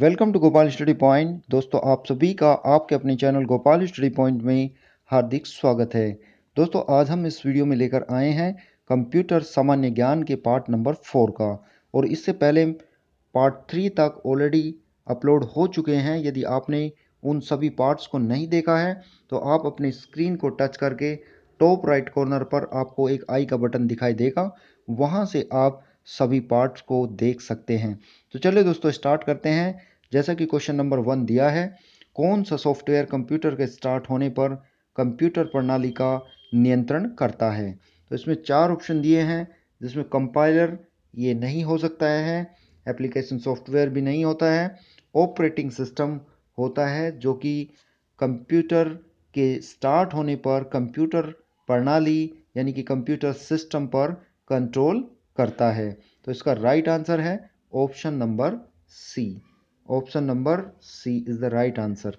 welcome to Gopal study point दोस्तों आप सभी का आपके अपने चैनल गोपाल स्टडी पॉइंट में हार्दिक स्वागत है दोस्तों आज हम इस वीडियो में लेकर आए हैं कंप्यूटर सामान्य ज्ञान के पार्ट नंबर फोर का और इससे पहले पार्ट थ्री तक ऑलरेडी अपलोड हो चुके हैं यदि आपने उन सभी पार्ट्स को नहीं देखा है तो आप अपने स्क्रीन को टच करके टॉप राइट कॉर्नर पर आपको एक आई का बटन दिखाई देगा वहाँ से आप सभी पार्ट्स को देख सकते हैं तो चलिए दोस्तों स्टार्ट करते हैं जैसा कि क्वेश्चन नंबर वन दिया है कौन सा सॉफ्टवेयर कंप्यूटर के स्टार्ट होने पर कंप्यूटर प्रणाली का नियंत्रण करता है तो इसमें चार ऑप्शन दिए हैं जिसमें कंपाइलर ये नहीं हो सकता है एप्लीकेशन सॉफ्टवेयर भी नहीं होता है ऑपरेटिंग सिस्टम होता है जो कि कंप्यूटर के स्टार्ट होने पर कंप्यूटर प्रणाली यानी कि कंप्यूटर सिस्टम पर कंट्रोल करता है तो इसका राइट आंसर है option number C option number C is the right answer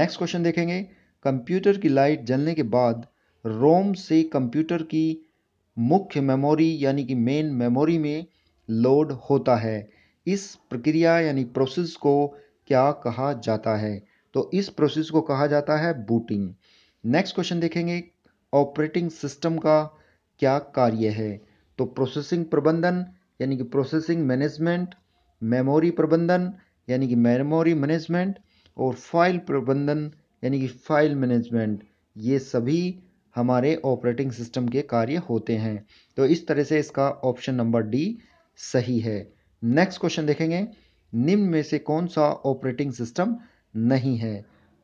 next question देखेंगे कंप्यूटर की लाइट जलने के बाद रोम से कंप्यूटर की मुख्य मेमोरी यानी कि मेन मेमोरी में लोड होता है इस प्रक्रिया यानी प्रोसेस को क्या कहा जाता है तो इस प्रोसेस को कहा जाता है बूटिंग नेक्स्ट क्वेश्चन देखेंगे ऑपरेटिंग सिस्टम का क्या कार्य है तो प्रोसेसिंग प्रबंधन यानी कि प्रोसेसिंग मैनेजमेंट मेमोरी प्रबंधन यानी कि मेमोरी मैनेजमेंट और फाइल प्रबंधन यानी कि फाइल मैनेजमेंट ये सभी हमारे ऑपरेटिंग सिस्टम के कार्य होते हैं तो इस तरह से इसका ऑप्शन नंबर डी सही है नेक्स्ट क्वेश्चन देखेंगे निम्न में से कौन सा ऑपरेटिंग सिस्टम नहीं है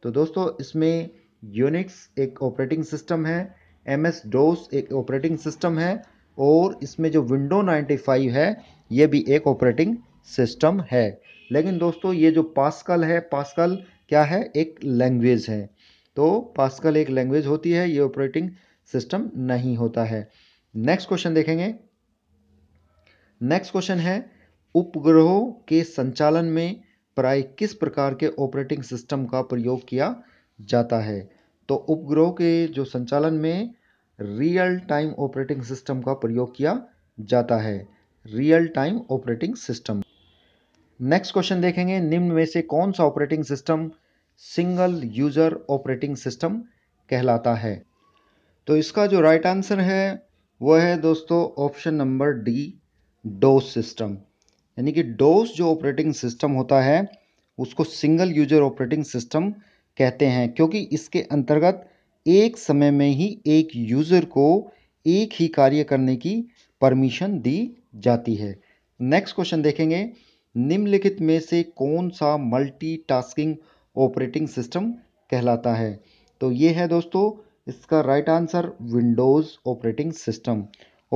तो दोस्तों इसमें यूनिक्स एक ऑपरेटिंग सिस्टम है एम एस डोस एक ऑपरेटिंग सिस्टम है और इसमें जो विंडो 95 है ये भी एक ऑपरेटिंग सिस्टम है लेकिन दोस्तों ये जो पास्कल है पास्कल क्या है एक लैंग्वेज है तो पास्कल एक लैंग्वेज होती है ये ऑपरेटिंग सिस्टम नहीं होता है नेक्स्ट क्वेश्चन देखेंगे नेक्स्ट क्वेश्चन है उपग्रहों के संचालन में प्राय किस प्रकार के ऑपरेटिंग सिस्टम का प्रयोग किया जाता है तो उपग्रहों के जो संचालन में रियल टाइम ऑपरेटिंग सिस्टम का प्रयोग किया जाता है real time operating system next question देखेंगे निम्न में से कौन सा operating system single user operating system कहलाता है तो इसका जो राइट right आंसर है वह है दोस्तों option number D DOS system यानी कि डोस जो ऑपरेटिंग सिस्टम होता है उसको सिंगल यूजर ऑपरेटिंग सिस्टम कहते हैं क्योंकि इसके अंतर्गत एक समय में ही एक यूज़र को एक ही कार्य करने की परमिशन दी जाती है नेक्स्ट क्वेश्चन देखेंगे निम्नलिखित में से कौन सा मल्टीटास्किंग ऑपरेटिंग सिस्टम कहलाता है तो ये है दोस्तों इसका right answer Windows operating system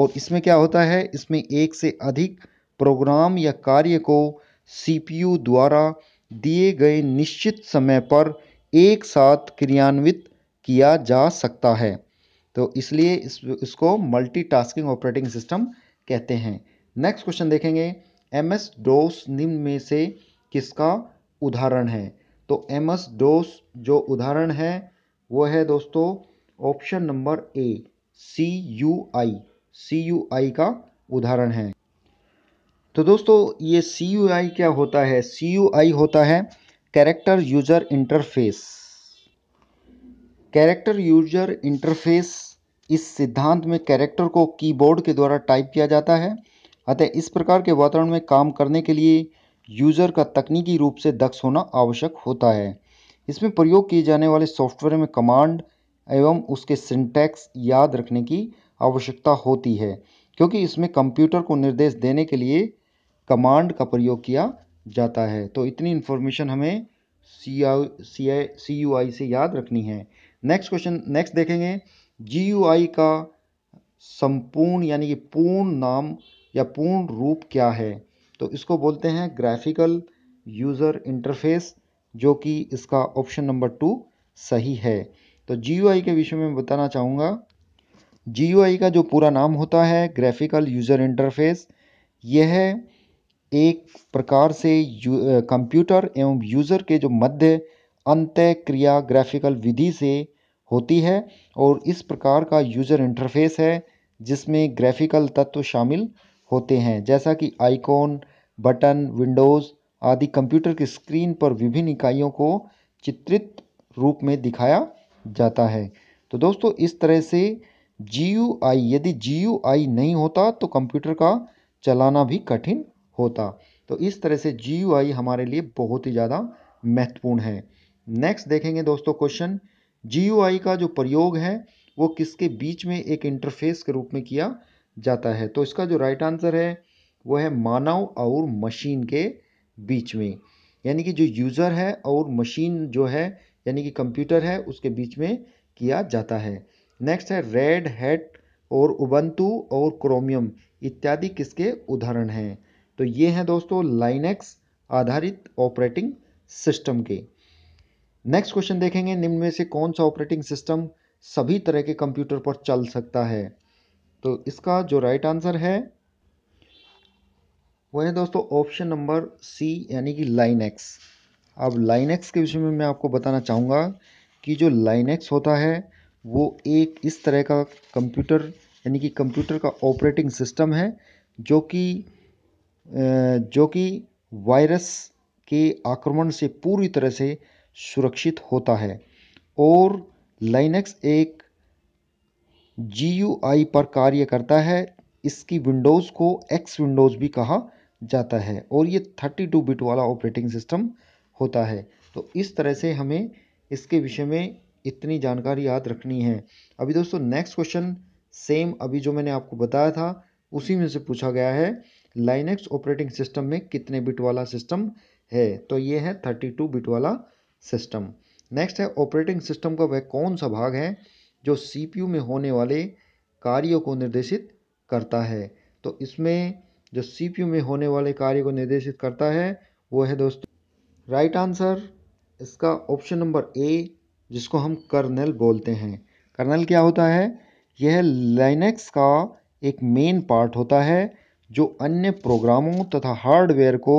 और इसमें क्या होता है इसमें एक से अधिक प्रोग्राम या कार्य को सीपीयू द्वारा दिए गए निश्चित समय पर एक साथ क्रियान्वित किया जा सकता है तो इसलिए इस इसको मल्टीटास्किंग ऑपरेटिंग सिस्टम कहते हैं नेक्स्ट क्वेश्चन देखेंगे एम एस डोस निम्न में से किसका उदाहरण है तो एम एस डोस जो उदाहरण है वो है दोस्तों option number A C U I C U I का उदाहरण है तो दोस्तों ये सी यू आई क्या होता है सी यू आई होता है character user interface character user interface इस सिद्धांत में कैरेक्टर को कीबोर्ड के द्वारा टाइप किया जाता है अतः इस प्रकार के वातावरण में काम करने के लिए यूज़र का तकनीकी रूप से दक्ष होना आवश्यक होता है इसमें प्रयोग किए जाने वाले सॉफ्टवेयर में कमांड एवं उसके सिंटैक्स याद रखने की आवश्यकता होती है क्योंकि इसमें कंप्यूटर को निर्देश देने के लिए कमांड का प्रयोग किया जाता है तो इतनी इन्फॉर्मेशन हमें सी आई सी आई सी यू आई से याद रखनी है नेक्स्ट क्वेश्चन नेक्स्ट देखेंगे जी का संपूर्ण यानी कि पूर्ण नाम या पूर्ण रूप क्या है तो इसको बोलते हैं ग्राफिकल यूज़र इंटरफेस जो कि इसका ऑप्शन नंबर टू सही है तो जी के विषय में बताना चाहूँगा जी का जो पूरा नाम होता है ग्राफिकल यूज़र इंटरफेस यह एक प्रकार से कंप्यूटर एवं यूज़र के जो मध्य अंत्यक्रिया ग्राफिकल विधि से होती है और इस प्रकार का यूजर इंटरफेस है जिसमें ग्राफिकल तत्व शामिल होते हैं जैसा कि आइकॉन बटन विंडोज़ आदि कंप्यूटर की स्क्रीन पर विभिन्न इकाइयों को चित्रित रूप में दिखाया जाता है तो दोस्तों इस तरह से जी यदि जी नहीं होता तो कंप्यूटर का चलाना भी कठिन होता तो इस तरह से जी हमारे लिए बहुत ही ज़्यादा महत्वपूर्ण है नेक्स्ट देखेंगे दोस्तों क्वेश्चन जी का जो प्रयोग है वो किसके बीच में एक इंटरफेस के रूप में किया जाता है तो इसका जो राइट आंसर है वो है मानव और मशीन के बीच में यानी कि जो यूज़र है और मशीन जो है यानी कि कंप्यूटर है उसके बीच में किया जाता है नेक्स्ट है रेड हैट और उबंतु और क्रोमियम इत्यादि किसके उदाहरण हैं तो ये हैं दोस्तों लाइनेक्स आधारित ऑपरेटिंग सिस्टम के नेक्स्ट क्वेश्चन देखेंगे निम्न में से कौन सा ऑपरेटिंग सिस्टम सभी तरह के कंप्यूटर पर चल सकता है तो इसका जो राइट right आंसर है वो है दोस्तों ऑप्शन नंबर सी यानी कि लाइनेक्स अब लाइनेक्स के विषय में मैं आपको बताना चाहूँगा कि जो लाइनेक्स होता है वो एक इस तरह का कंप्यूटर यानी कि कंप्यूटर का ऑपरेटिंग सिस्टम है जो कि जो कि वायरस के आक्रमण से पूरी तरह से सुरक्षित होता है और लाइनक्स एक जी यू आई पर कार्य करता है इसकी विंडोज़ को एक्स विंडोज़ भी कहा जाता है और ये थर्टी टू बिट वाला ऑपरेटिंग सिस्टम होता है तो इस तरह से हमें इसके विषय में इतनी जानकारी याद रखनी है अभी दोस्तों नेक्स्ट क्वेश्चन सेम अभी जो मैंने आपको बताया था उसी में से पूछा गया है लाइनेक्स ऑपरेटिंग सिस्टम में कितने बिट वाला सिस्टम है तो ये है थर्टी टू बिट वाला सिस्टम नेक्स्ट है ऑपरेटिंग सिस्टम का वह कौन सा भाग है जो सीपीयू में होने वाले कार्यों को निर्देशित करता है तो इसमें जो सीपीयू में होने वाले कार्य को निर्देशित करता है वो है दोस्तों राइट आंसर इसका ऑप्शन नंबर ए जिसको हम कर्नल बोलते हैं कर्नल क्या होता है यह लाइनेक्स का एक मेन पार्ट होता है जो अन्य प्रोग्रामों तथा हार्डवेयर को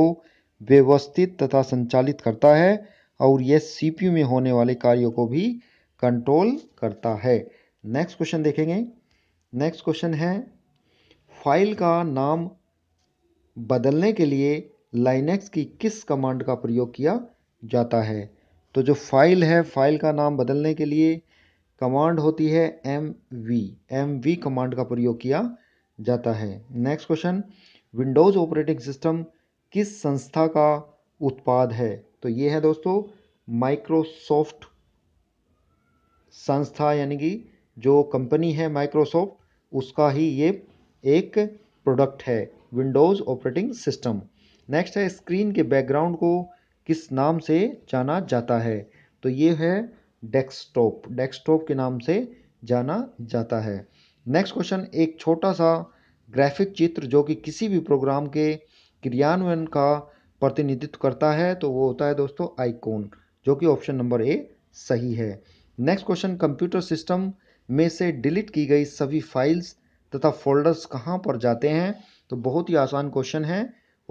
व्यवस्थित तथा संचालित करता है और यह सी में होने वाले कार्यों को भी कंट्रोल करता है नेक्स्ट क्वेश्चन देखेंगे नेक्स्ट क्वेश्चन है फाइल का नाम बदलने के लिए लाइनेक्स की किस कमांड का प्रयोग किया जाता है तो जो फाइल है फाइल का नाम बदलने के लिए कमांड होती है M V M V command का प्रयोग किया जाता है next question Windows operating system किस संस्था का उत्पाद है तो ये है दोस्तों माइक्रोसॉफ्ट संस्था यानी कि जो कंपनी है माइक्रोसॉफ्ट उसका ही ये एक प्रोडक्ट है विंडोज़ ऑपरेटिंग सिस्टम नेक्स्ट है स्क्रीन के बैकग्राउंड को किस नाम से जाना जाता है तो ये है डेस्कटॉप डेस्कटॉप के नाम से जाना जाता है नेक्स्ट क्वेश्चन एक छोटा सा ग्राफिक चित्र जो कि किसी भी प्रोग्राम के क्रियान्वयन का प्रतिनिधित्व करता है तो वो होता है दोस्तों आइकोन जो कि ऑप्शन नंबर ए सही है नेक्स्ट क्वेश्चन कंप्यूटर सिस्टम में से डिलीट की गई सभी फाइल्स तथा फोल्डर्स कहाँ पर जाते हैं तो बहुत ही आसान क्वेश्चन है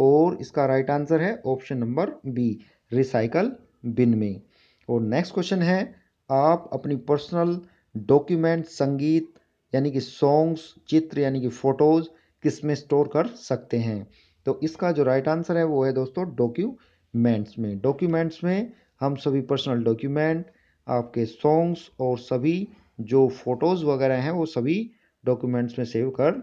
और इसका राइट right आंसर है option number B recycle bin में और नेक्स्ट क्वेश्चन है आप अपनी पर्सनल डॉक्यूमेंट संगीत यानी कि सॉन्ग्स चित्र यानी कि फ़ोटोज़ किस में स्टोर कर सकते हैं तो इसका जो राइट आंसर है वो है दोस्तों डॉक्यूमेंट्स में डॉक्यूमेंट्स में हम सभी पर्सनल डॉक्यूमेंट आपके सॉन्ग्स और सभी जो फ़ोटोज़ वगैरह हैं वो सभी डॉक्यूमेंट्स में सेव कर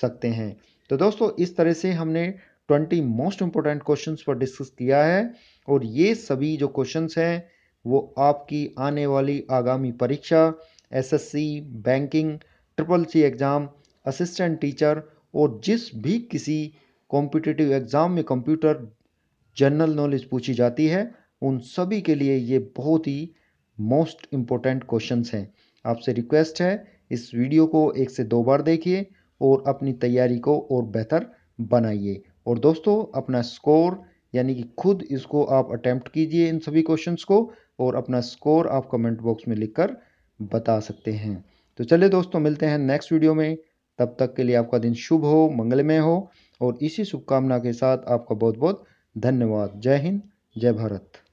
सकते हैं तो दोस्तों इस तरह से हमने ट्वेंटी मोस्ट इम्पोर्टेंट क्वेश्चंस पर डिस्कस किया है और ये सभी जो क्वेश्चंस हैं वो आपकी आने वाली आगामी परीक्षा SSC, banking triple C exam assistant teacher और जिस भी किसी कॉम्पिटिटिव एग्ज़ाम में कंप्यूटर जनरल नॉलेज पूछी जाती है उन सभी के लिए ये बहुत ही मोस्ट इम्पोर्टेंट क्वेश्चंस हैं आपसे रिक्वेस्ट है इस वीडियो को एक से दो बार देखिए और अपनी तैयारी को और बेहतर बनाइए और दोस्तों अपना स्कोर यानी कि खुद इसको आप अटैम्प्ट कीजिए इन सभी क्वेश्चंस को और अपना स्कोर आप कमेंट बॉक्स में लिखकर बता सकते हैं तो चलिए दोस्तों मिलते हैं नेक्स्ट वीडियो में तब तक के लिए आपका दिन शुभ हो मंगलमय हो और इसी शुभकामना के साथ आपका बहुत बहुत धन्यवाद जय हिंद जय भारत